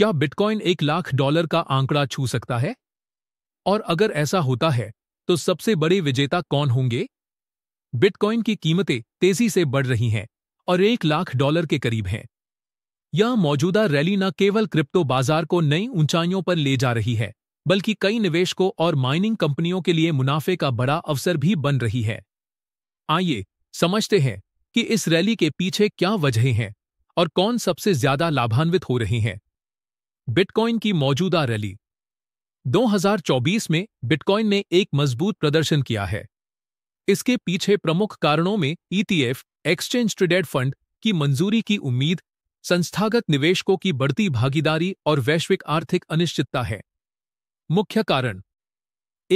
क्या बिटकॉइन एक लाख डॉलर का आंकड़ा छू सकता है और अगर ऐसा होता है तो सबसे बड़े विजेता कौन होंगे बिटकॉइन की कीमतें तेजी से बढ़ रही हैं और एक लाख डॉलर के करीब हैं यह मौजूदा रैली न केवल क्रिप्टो बाजार को नई ऊंचाइयों पर ले जा रही है बल्कि कई निवेशकों और माइनिंग कंपनियों के लिए मुनाफे का बड़ा अवसर भी बन रही है आइए समझते हैं कि इस रैली के पीछे क्या वजहें हैं और कौन सबसे ज्यादा लाभान्वित हो रहे हैं बिटकॉइन की मौजूदा रैली 2024 में बिटकॉइन ने एक मजबूत प्रदर्शन किया है इसके पीछे प्रमुख कारणों में ईटीएफ एक्सचेंज ट्रेडेड फंड की मंजूरी की उम्मीद संस्थागत निवेशकों की बढ़ती भागीदारी और वैश्विक आर्थिक अनिश्चितता है मुख्य कारण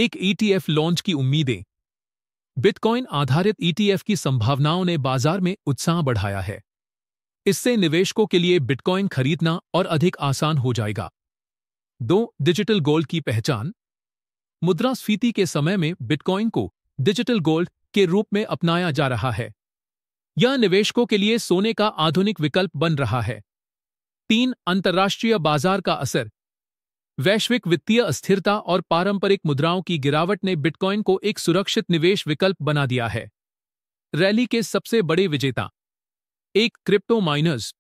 एक ईटीएफ e लॉन्च की उम्मीदें बिटकॉइन आधारित ईटीएफ e की संभावनाओं ने बाजार में उत्साह बढ़ाया है इससे निवेशकों के लिए बिटकॉइन खरीदना और अधिक आसान हो जाएगा दो डिजिटल गोल्ड की पहचान मुद्रास्फीति के समय में बिटकॉइन को डिजिटल गोल्ड के रूप में अपनाया जा रहा है यह निवेशकों के लिए सोने का आधुनिक विकल्प बन रहा है तीन अंतर्राष्ट्रीय बाजार का असर वैश्विक वित्तीय अस्थिरता और पारंपरिक मुद्राओं की गिरावट ने बिटकॉइन को एक सुरक्षित निवेश विकल्प बना दिया है रैली के सबसे बड़े विजेता एक क्रिप्टो माइनर्स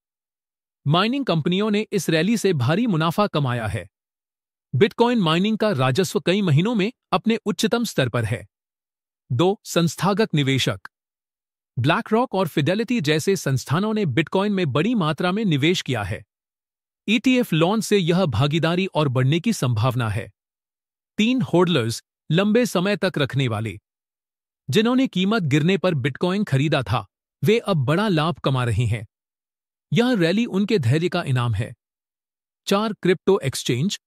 माइनिंग कंपनियों ने इस रैली से भारी मुनाफा कमाया है बिटकॉइन माइनिंग का राजस्व कई महीनों में अपने उच्चतम स्तर पर है दो संस्थागत निवेशक ब्लैक रॉक और फिडेलिटी जैसे संस्थानों ने बिटकॉइन में बड़ी मात्रा में निवेश किया है ईटीएफ e लॉन्च से यह भागीदारी और बढ़ने की संभावना है तीन होल्डर्स लंबे समय तक रखने वाले जिन्होंने कीमत गिरने पर बिटकॉइन खरीदा था वे अब बड़ा लाभ कमा रहे हैं यह रैली उनके धैर्य का इनाम है चार क्रिप्टो एक्सचेंज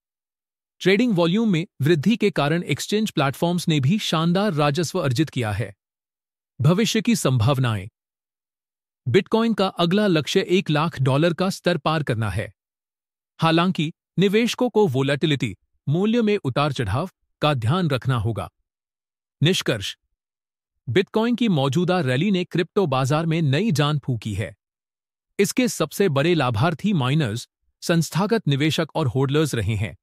ट्रेडिंग वॉल्यूम में वृद्धि के कारण एक्सचेंज प्लेटफॉर्म्स ने भी शानदार राजस्व अर्जित किया है भविष्य की संभावनाएं बिटकॉइन का अगला लक्ष्य एक लाख डॉलर का स्तर पार करना है हालांकि निवेशकों को वोलेटिलिटी मूल्य में उतार चढ़ाव का ध्यान रखना होगा निष्कर्ष बिटकॉइन की मौजूदा रैली ने क्रिप्टो बाजार में नई जान फूकी है इसके सबसे बड़े लाभार्थी माइनर्स संस्थागत निवेशक और होल्डर्स रहे हैं